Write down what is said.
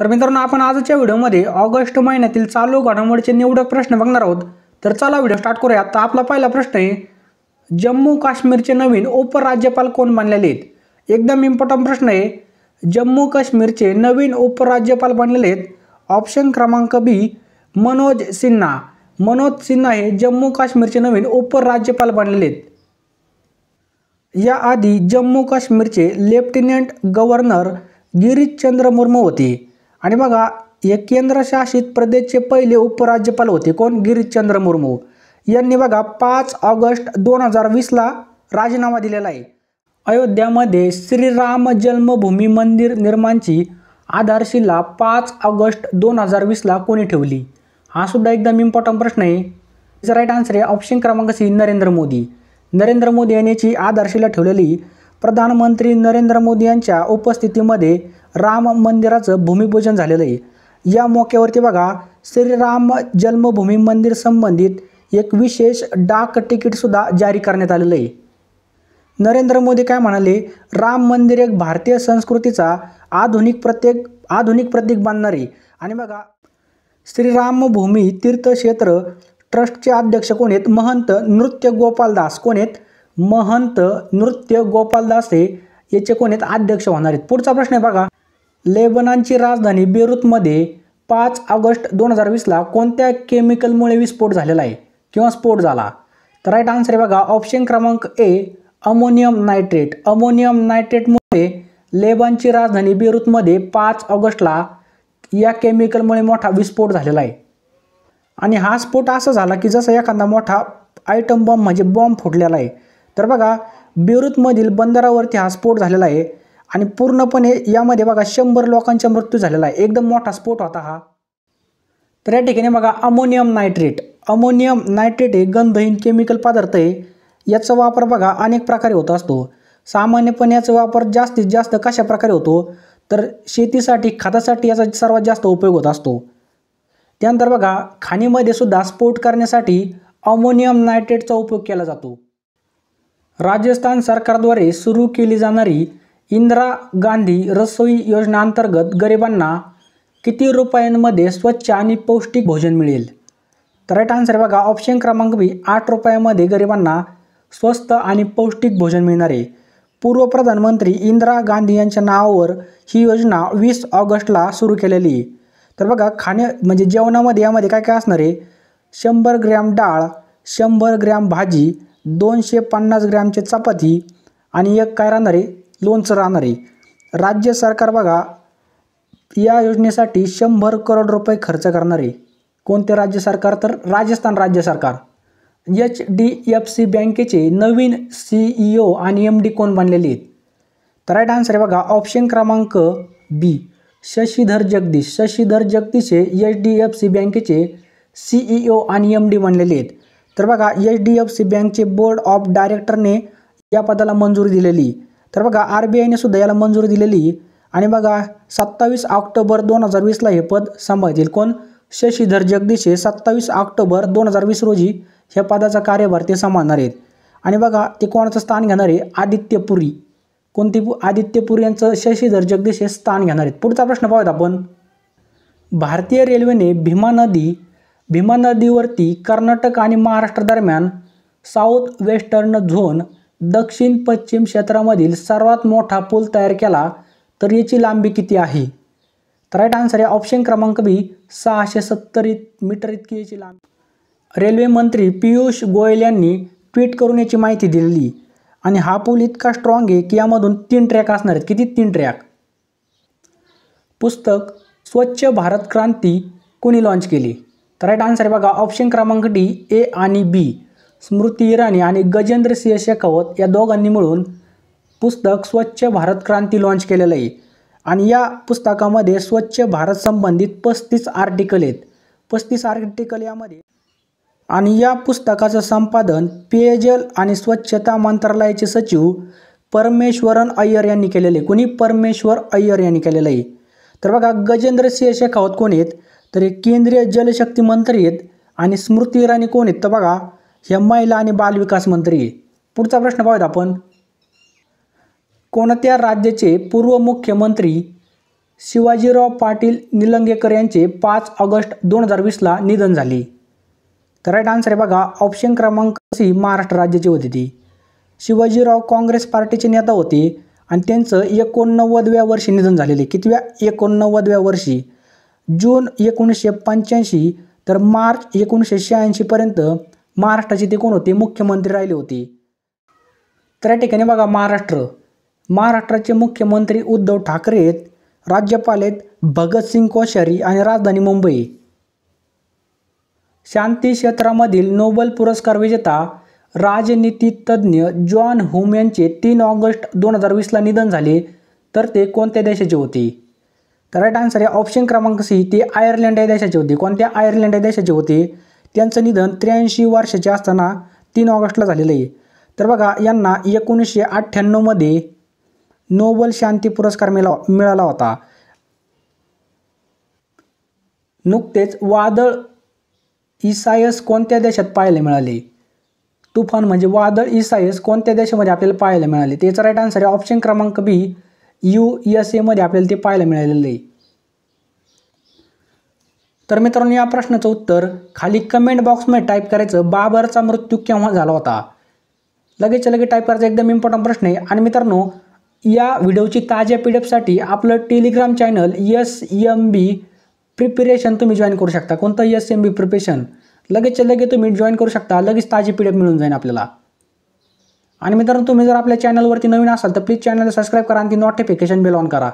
तर मित्रांनो आपण आजच्या व्हिडिओमध्ये ऑगस्ट महिन्यातील चालू घडामोडीचे निवडक प्रश्न बघणार आहोत तर चला व्हिडिओ स्टार्ट करूया तर आपला पहिला प्रश्न आहे जम्मू काश्मीरचे नवीन उपराज्यपाल कोण बनलेले आहेत एकदम इम्पॉर्टंट प्रश्न आहे जम्मू काश्मीरचे नवीन उपराज्यपाल बनलेले आहेत ऑप्शन क्रमांक बी मनोज सिन्हा मनोज सिन्हा हे जम्मू काश्मीरचे नवीन उपराज्यपाल बनलेले आहेत याआधी जम्मू काश्मीरचे लेफ्टनंट गव्हर्नर गिरीशचंद्र मुर्मू होते आणि बघा हे केंद्रशासित प्रदेशचे पहिले उपराज्यपाल होते कोण गिरीशचंद्र मुर्मू यांनी बघा पाच ऑगस्ट दोन हजार वीसला राजीनामा दिलेला आहे अयोध्यामध्ये श्रीराम जन्मभूमी मंदिर निर्माणची आधारशिला पाच ऑगस्ट दोन हजार वीसला कोणी ठेवली हा सुद्धा एकदम इम्पॉर्टंट प्रश्न आहे त्याचा राईट आन्सर आहे ऑप्शन क्रमांक सी नरेंद्र मोदी नरेंद्र मोदी यांनी याची आधारशिला ठेवलेली प्रधानमंत्री नरेंद्र मोदी यांच्या उपस्थितीमध्ये राम मंदिराचं भूमिपूजन झालेलं आहे या मोक्यावरती बघा श्रीराम जन्मभूमी मंदिर संबंधित एक विशेष डाक तिकीटसुद्धा जारी करण्यात आलेलं आहे नरेंद्र मोदी काय म्हणाले राम मंदिर एक भारतीय संस्कृतीचा आधुनिक प्रत्येक आधुनिक प्रतीक बांधणारी आणि बघा श्रीरामभूमी तीर्थक्षेत्र ट्रस्टचे अध्यक्ष कोण आहेत महंत नृत्य गोपालदास कोण आहेत महंत नृत्य गोपाल दासे याचे कोण आहेत अध्यक्ष होणार आहेत पुढचा प्रश्न आहे बघा लेबनानची राजधानी बेरूतमध्ये पाच ऑगस्ट दोन हजार वीसला कोणत्या केमिकलमुळे विस्फोट झालेला आहे किंवा स्फोट झाला तर राईट आन्सर आहे बघा ऑप्शन क्रमांक ए अमोनियम नायट्रेट अमोनियम नायट्रेटमुळे लेबनची राजधानी बेरूतमध्ये पाच ऑगस्टला या केमिकलमुळे मोठा विस्फोट झालेला आहे आणि हा स्फोट असा झाला की जसं एखादा मोठा आयटम बॉम्ब म्हणजे बॉम्ब फुटलेला आहे तर बघा बेरूतमधील बंदरावरती हा स्फोट झालेला आहे आणि पूर्णपणे यामध्ये बघा शंभर लोकांचा मृत्यू झालेला आहे एकदम मोठा स्फोट होता हा तर या ठिकाणी बघा अमोनियम नायट्रेट अमोनियम नायट्रेट हे गंधहीन केमिकल पदार्थ आहे याचा वापर बघा अनेक प्रकारे होत असतो सामान्यपणे याचा वापर जास्तीत जास्त कशा प्रकारे होतो तर शेतीसाठी खतासाठी याचा सर्वात जास्त उपयोग होत असतो त्यानंतर बघा खाणीमध्ये सुद्धा स्फोट करण्यासाठी अमोनियम नायट्रेटचा उपयोग केला जातो राजस्थान सरकारद्वारे सुरू केली जाणारी इंदिरा गांधी रसोई योजनांतर्गत गरिबांना किती रुपयांमध्ये स्वच्छ आणि पौष्टिक भोजन मिळेल तर राईट आन्सर बघा ऑप्शन क्रमांक बी आठ रुपयामध्ये गरिबांना स्वस्त आणि पौष्टिक भोजन मिळणार आहे पूर्व प्रधानमंत्री इंदिरा गांधी यांच्या नावावर ही योजना वीस ऑगस्टला सुरू केलेली आहे तर बघा खाणे म्हणजे जेवणामध्ये यामध्ये काय काय असणार आहे शंभर ग्रॅम डाळ शंभर ग्रॅम भाजी दोनशे पन्नास ग्रॅमचे चपाती आणि एक काय राहणार आहे लोणचं राहणार आहे राज्य सरकार बघा या योजनेसाठी शंभर करोड रुपये खर्च करणार आहे कोणते राज्य सरकार तर राजस्थान राज्य सरकार एच डी एफ सी बँकेचे नवीन सीईओ आणि एम डी कोण बनलेले आहेत तर राईट आन्सर आहे बघा ऑप्शन क्रमांक बी शशीधर जगदीश शशीधर जगदीश हे एच डी एफ सी बँकेचे सीईओ आणि एम डी बनलेले आहेत तर बघा एच डी एफ सी बँकचे बोर्ड ऑफ डायरेक्टरने या पदाला मंजुरी दिलेली तर बघा आर बी आयने सुद्धा याला मंजुरी दिलेली आणि बघा सत्तावीस ऑक्टोबर दोन हजार वीसला हे पद सांभाळतील कोण शशीधर जगदीश हे सत्तावीस ऑक्टोबर दोन हजार वीस रोजी ह्या पदाचा कार्यभार ते सांभाळणार आहेत आणि बघा ते कोणाचं स्थान घेणार आहे आदित्यपुरी कोणती आदित्यपुरी यांचं शशीधर जगदीश हे स्थान घेणार आहेत पुढचा प्रश्न पाहूयात आपण भारतीय रेल्वेने भीमा नदी भीमा नदीवरती कर्नाटक आणि महाराष्ट्र दरम्यान साऊथ वेस्टर्न झोन दक्षिण पश्चिम क्षेत्रामधील सर्वात मोठा पूल तयार केला तर याची लांबी किती आहे तर राईट आन्सर आहे ऑप्शन क्रमांक बी सहाशे सत्तर मीटर इतकी याची लांबी रेल्वे मंत्री पियुष गोयल यांनी ट्विट करून याची माहिती दिलेली आणि हा पूल इतका स्ट्रॉंग आहे की यामधून तीन ट्रॅक असणार आहेत किती तीन ट्रॅक पुस्तक स्वच्छ भारत क्रांती कोणी लॉन्च केली तर राईट आन्सर आहे बघा ऑप्शन क्रमांक डी ए आणि बी स्मृती इराणी आणि गजेंद्र सिंह शेखावत या दोघांनी मिळून पुस्तक स्वच्छ भारत क्रांती लॉन्च केलेलं आहे आणि या पुस्तकामध्ये स्वच्छ भारत संबंधित पस्तीस आर्टिकल आहेत पस्तीस आर्टिकल यामध्ये आणि या पुस्तकाचं संपादन पेयजल आणि स्वच्छता मंत्रालयाचे सचिव परमेश्वरन अय्यर यांनी केलेले कोणी परमेश्वर अय्यर यांनी केलेलं आहे तर बघा गजेंद्र सिंह शेखावत कोण आहेत तरी केंद्रीय जलशक्ती मंत्री आहेत आणि स्मृती इराणी कोण आहेत तर बघा ह्या महिला आणि बालविकास मंत्री आहे पुढचा प्रश्न पाहूयात आपण कोणत्या राज्याचे पूर्व मुख्यमंत्री शिवाजीराव पाटील निलंगेकर यांचे पाच ऑगस्ट दोन हजार वीसला निधन झाले तर राईट आन्सर आहे बघा ऑप्शन क्रमांक सी महाराष्ट्र राज्याची होती ती शिवाजीराव काँग्रेस पार्टीचे नेता होते आणि त्यांचं एकोणनव्वदव्या वर्षी निधन झालेले कितव्या एकोणनव्वदव्या वर्षी जून एकोणीसशे पंच्याऐंशी तर मार्च एकोणीसशे शहाऐंशीपर्यंत महाराष्ट्राचे ते कोण होते मुख्यमंत्री राहिले होते तर या ठिकाणी बघा महाराष्ट्र महाराष्ट्राचे मुख्यमंत्री उद्धव ठाकरे आहेत राज्यपाल आहेत भगतसिंग कोश्यारी आणि राजधानी मुंबई शांती क्षेत्रामधील नोबल पुरस्कार विजेता राजनीतीतज्ञ जॉन हुम यांचे तीन ऑगस्ट दोन हजार वीसला निधन झाले तर ते कोणत्या देशाचे होते तर राईट आन्सर आहे ऑप्शन क्रमांक सी ती आयर्लंड या देशाची होती कोणत्या आयर्लंड या देशाची होती त्यांचं निधन त्र्याऐंशी वर्षाचे असताना तीन ऑगस्टला झालेलं आहे तर बघा यांना एकोणीसशे अठ्ठ्याण्णवमध्ये नोबल शांती पुरस्कार मिळा मिळाला होता नुकतेच वादळ इसायस कोणत्या देशात पाहायला मिळाले तुफान म्हणजे वादळ इसायस कोणत्या देशामध्ये आपल्याला पाहायला मिळाले त्याचा राईट आन्सर आहे ऑप्शन क्रमांक बी यू एस एमध्ये आपल्याला ते पाहायला मिळालेलं आहे तर मित्रांनो या प्रश्नाचं उत्तर खाली कमेंट बॉक्समध्ये टाईप करायचं बाबरचा मृत्यू केव्हा झाला होता लगेच लगे टाईप करायचा एकदम इम्पॉर्टंट प्रश्न आहे आणि मित्रांनो या व्हिडिओची ताज्या पी साठी आपलं Telegram channel S M B preparation तुम्ही जॉईन करू शकता कोणतं एस एम बी प्रिपरेशन लगेच लगेच तुम्ही जॉईन करू शकता लगेच ताजी पी मिळून जाईल आपल्याला आणि मित्रांनो तुम्ही जर आपल्या चॅनलवरती नवीन असाल तर प्लीज चॅनलला सबस्क्राईब करा आणि नोटिफिकेशन बेल ऑन करा